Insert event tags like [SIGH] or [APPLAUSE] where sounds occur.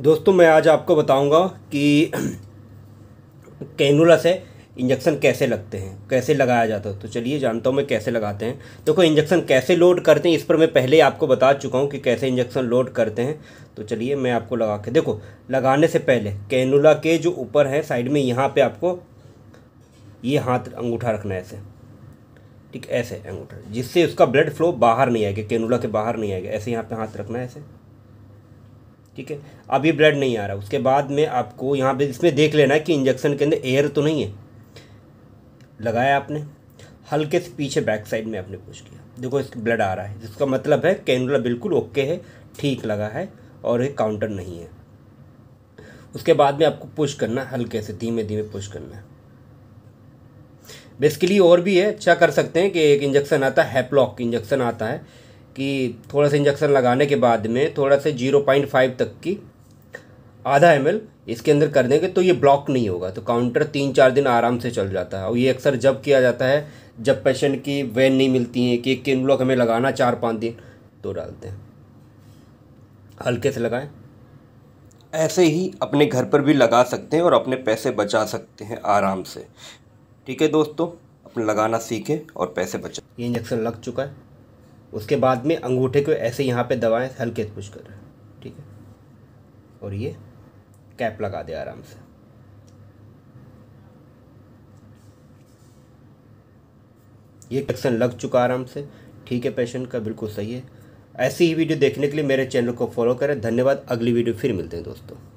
दोस्तों मैं आज आपको बताऊंगा कि [CLEARS THROAT] कैनूला से इंजेक्शन कैसे लगते हैं कैसे लगाया जाता है तो चलिए जानता हूँ मैं कैसे लगाते हैं देखो तो इंजेक्शन कैसे लोड करते हैं इस पर मैं पहले ही आपको बता चुका हूँ कि कैसे इंजेक्शन लोड करते हैं तो चलिए मैं आपको लगा के देखो लगाने से पहले कैनूला के जो ऊपर है साइड में यहाँ पर आपको ये हाथ अंगूठा रखना है ऐसे ठीक ऐसे अंगूठा जिससे उसका ब्लड फ्लो बाहर नहीं आएगा कैनूला के बाहर नहीं आएगा ऐसे यहाँ पर हाथ रखना है ऐसे ठीक है अभी ब्लड नहीं आ रहा उसके बाद में आपको यहाँ पे इसमें देख लेना है कि इंजेक्शन के अंदर एयर तो नहीं है लगाया आपने हल्के से पीछे बैक साइड में आपने पुश किया देखो इसका ब्लड आ रहा है जिसका मतलब है कैनुला बिल्कुल ओके है ठीक लगा है और ये काउंटर नहीं है उसके बाद में आपको पुश करना हल्के से धीमे धीमे पुश करना है बेसिकली और भी है अच्छा कर सकते हैं कि एक इंजेक्शन आता है हैपलॉक इंजेक्शन आता है कि थोड़ा सा इंजेक्शन लगाने के बाद में थोड़ा सा जीरो पॉइंट फाइव तक की आधा एम इसके अंदर कर देंगे तो ये ब्लॉक नहीं होगा तो काउंटर तीन चार दिन आराम से चल जाता है और ये अक्सर जब किया जाता है जब पेशेंट की वैन नहीं मिलती है कि एक किन ब्लॉक हमें लगाना चार पाँच दिन तो डालते हैं हल्के से लगाएं ऐसे ही अपने घर पर भी लगा सकते हैं और अपने पैसे बचा सकते हैं आराम से ठीक है दोस्तों अपने लगाना सीखें और पैसे बचा ये इंजेक्शन लग चुका है उसके बाद में अंगूठे को ऐसे यहाँ पे दबाएं हल्के पुश कर ठीक है और ये कैप लगा दें आराम से ये टेक्सन लग चुका आराम से ठीक है पेशेंट का बिल्कुल सही है ऐसी ही वीडियो देखने के लिए मेरे चैनल को फॉलो करें धन्यवाद अगली वीडियो फिर मिलते हैं दोस्तों